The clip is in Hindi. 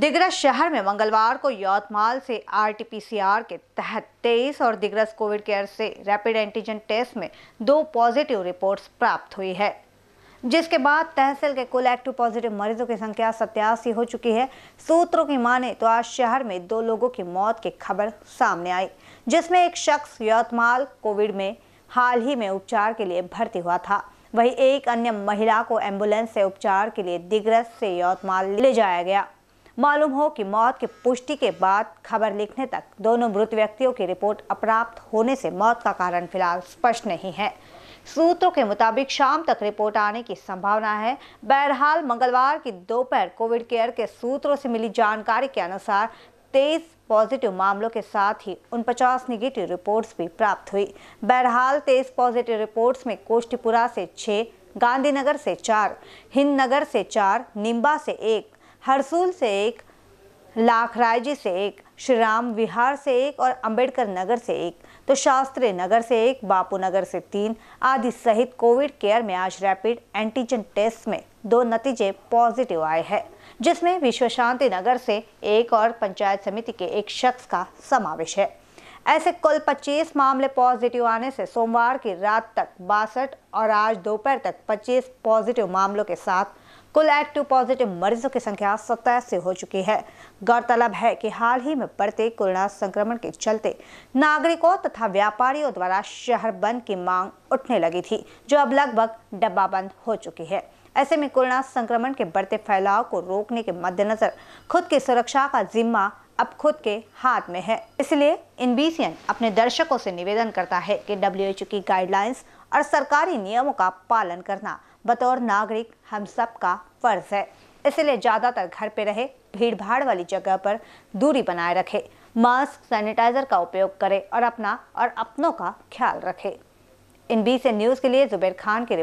दिग्रस शहर में मंगलवार को यौतमाल से आरटीपीसीआर के तहत तेईस और दिग्रस कोविड केयर से रैपिड एंटीजन टेस्ट में दो पॉजिटिव रिपोर्ट्स प्राप्त हुई है जिसके बाद तहसील के कुल एक्टिव पॉजिटिव मरीजों की संख्या सत्यासी हो चुकी है सूत्रों की माने तो आज शहर में दो लोगों की मौत की खबर सामने आई जिसमें एक शख्स यौतमाल कोविड में हाल ही में उपचार के लिए भर्ती हुआ था वही एक अन्य महिला को एम्बुलेंस से उपचार के लिए दिग्रस से यौतमाल ले जाया गया मालूम हो कि मौत की पुष्टि के बाद खबर लिखने तक दोनों मृत व्यक्तियों की रिपोर्ट अप्राप्त होने से मौत का कारण फिलहाल स्पष्ट नहीं है सूत्रों के मुताबिक शाम तक रिपोर्ट आने की संभावना है बहरहाल मंगलवार की दोपहर कोविड केयर के सूत्रों से मिली जानकारी के अनुसार तेईस पॉजिटिव मामलों के साथ ही उन पचास निगेटिव रिपोर्ट्स भी प्राप्त हुई बहरहाल तेईस पॉजिटिव रिपोर्ट्स में कोष्टीपुरा से छः गांधीनगर से चार हिंदनगर से चार निम्बा से एक हरसूल से एक लाखराय जी से एक श्री राम विहार से एक और अंबेडकर नगर से एक तो शास्त्री नगर से एक बापू नगर से तीन आदि सहित कोविड केयर में आज रैपिड एंटीजन टेस्ट में दो नतीजे पॉजिटिव आए हैं जिसमें विश्व शांति नगर से एक और पंचायत समिति के एक शख्स का समावेश है ऐसे कुल 25 मामले पॉजिटिव आने से सोमवार की रात तक बासठ और आज दोपहर तक 25 पॉजिटिव मामलों के साथ कुल एक्टिव पॉजिटिव मरीजों की संख्या सतासी हो चुकी है गौरतलब है कि हाल ही में बढ़ते कोरोना संक्रमण के चलते नागरिकों तथा व्यापारियों द्वारा शहर बंद की मांग उठने लगी थी जो अब लगभग डब्बा बंद हो चुकी है ऐसे में कोरोना संक्रमण के बढ़ते फैलाव को रोकने के मद्देनजर खुद की सुरक्षा का जिम्मा अब खुद के हाथ में है इसलिए इनबीसीएन अपने दर्शकों से निवेदन करता है कि डब्ल्यू की गाइडलाइंस और सरकारी नियमों का पालन करना बतौर नागरिक हम सब का फर्ज है इसलिए ज़्यादातर घर पे रहे भीड़ भाड़ वाली जगह पर दूरी बनाए रखे मास्क सैनिटाइजर का उपयोग करें और अपना और अपनों का ख्याल रखें इन बी से न्यूज़ के लिए जुबेर खान के